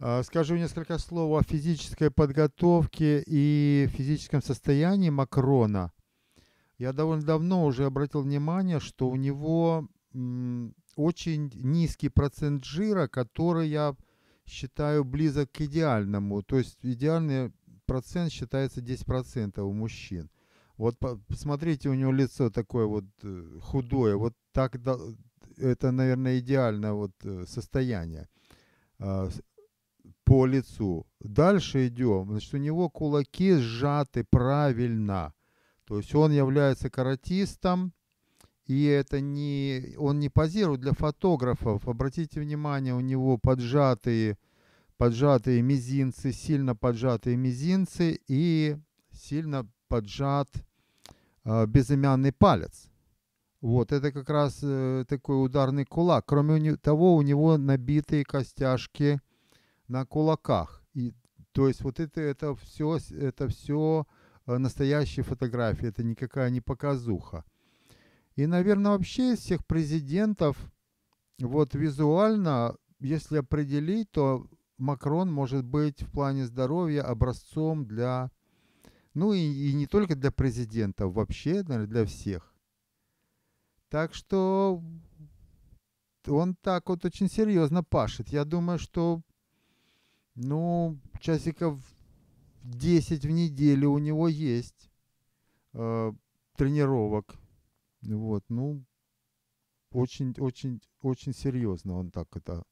А, скажу несколько слов о физической подготовке и физическом состоянии Макрона. Я довольно давно уже обратил внимание, что у него очень низкий процент жира, который я считаю близок к идеальному. То есть идеальный процент считается 10% у мужчин. Вот посмотрите, у него лицо такое вот э, худое. Вот так, это, наверное, идеальное вот э, состояние а, по лицу. Дальше идем. Значит, у него кулаки сжаты правильно. То есть он является каратистом, и это не, он не позирует для фотографов. Обратите внимание, у него поджатые, поджатые мизинцы, сильно поджатые мизинцы и сильно поджат э, безымянный палец. Вот, это как раз э, такой ударный кулак. Кроме того, у него набитые костяшки – на кулаках. И, то есть вот это, это все, это все э, настоящие фотографии, это никакая не показуха. И, наверное, вообще из всех президентов, вот визуально, если определить, то Макрон может быть в плане здоровья образцом для, ну и, и не только для президентов, вообще, наверное, для всех. Так что он так вот очень серьезно пашет. Я думаю, что ну, часиков 10 в неделю у него есть э, тренировок. Вот, ну, очень, очень, очень серьезно он так это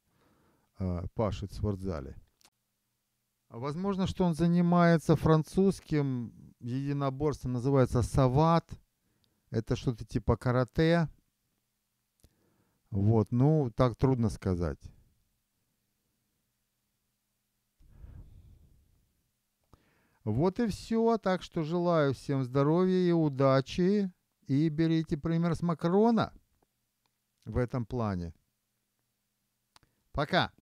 э, пашет в спортзале. Возможно, что он занимается французским единоборством, называется сават. Это что-то типа карате. Вот, ну, так трудно сказать. Вот и все, так что желаю всем здоровья и удачи, и берите пример с Макрона в этом плане. Пока!